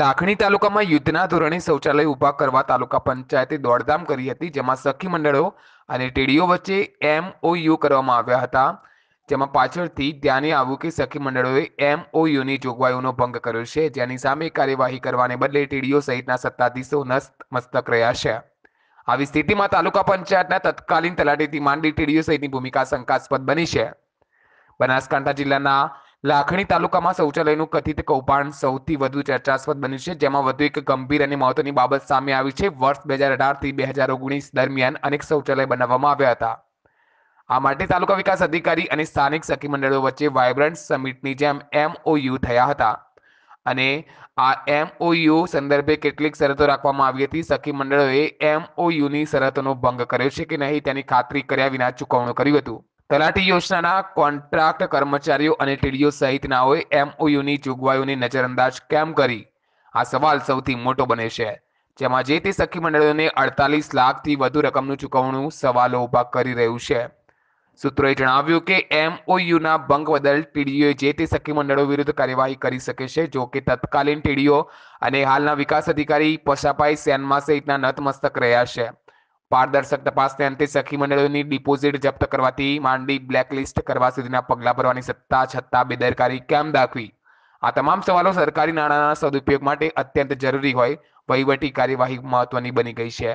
લાખણી તાલુકામાં યુદ્ધના ધોરણે શૌચાલય ઉભા કરવા તાલુકા પંચાયતે દોડધામ કરી હતી જેમાં સખી મંડળો અને ટેડીઓ વચ્ચે એમ ઓ યુ કરવામાં આવ્યા હતા જેમાં પાછળથી ધ્યાને આવ્યું કે સખી મંડળોએ એમ એમઓયુની જોગવાઈઓનો ભંગ કર્યો છે જેની સામે કાર્યવાહી કરવાને બદલે ટીડીઓ સહિતના સત્તાધીશો નસ્ત મસ્તક રહ્યા છે આવી સ્થિતિમાં તાલુકા પંચાયતના તત્કાલીન તલાટીથી માંડી ટીડીઓ સહિતની ભૂમિકા શંકાસ્પદ બની છે બનાસકાંઠા જિલ્લાના લાખણી તાલુકામાં શૌચાલયનું કથિત કૌભાંડ સૌથી વધુ ચર્ચાસ્પદ બન્યું છે જેમાં વધુ એક ગંભીર અને મહત્વની બાબત સામે આવી છે વર્ષ બે હજાર અઢારથી બે હજાર ઓગણીસ દરમિયાન અનેક શૌચાલય બનાવવામાં આવ્યા હતા આ માટે તાલુકા વિકાસ અધિકારી અને સ્થાનિક સખી મંડળો વચ્ચે વાયબ્રન્ટ સમિટની જેમ એમઓયુ થયા હતા અને આ એમઓયુ સંદર્ભે કેટલીક શરતો રાખવામાં આવી હતી સખી મંડળોએ એમઓયુની શરતોનો ભંગ કર્યો છે કે નહીં તેની ખાતરી કર્યા વિના ચૂકવણું કર્યું હતું તલાટી યોજનાના કોન્ટ્રાક્ટ કર્મચારીઓ અને ટીડીઓ સહિતનાઓએ એમઓયુની જોગવાઈઓની નજરઅંદાજ કેમ કરી આ સવાલ સૌથી મોટો બને છે જેમાં જે તે સખી મંડળોને અડતાલીસ લાખથી વધુ રકમનું ચૂકવણું સવાલો ઊભા કરી રહ્યું છે સૂત્રોએ જણાવ્યું કે એમઓયુના ભંગ બદલ ટીડીઓએ જે તે સખી મંડળો વિરુદ્ધ કાર્યવાહી કરી શકે છે જો કે તત્કાલીન ટીડીઓ અને હાલના વિકાસ અધિકારી પશાભાઈ સેનમા સહિતના નતમસ્તક રહ્યા છે પારદર્શક તપાસને અંતે સખી મંડળોની ડિપોઝિટ જપ્ત કરવાથી માંડી બ્લેકલિસ્ટ કરવા સુધીના પગલાં ભરવાની સત્તા છતાં બેદરકારી કેમ દાખવી આ તમામ સવાલો સરકારી નાણાંના સદુપયોગ માટે અત્યંત જરૂરી હોય વહીવટી કાર્યવાહી મહત્વની બની ગઈ છે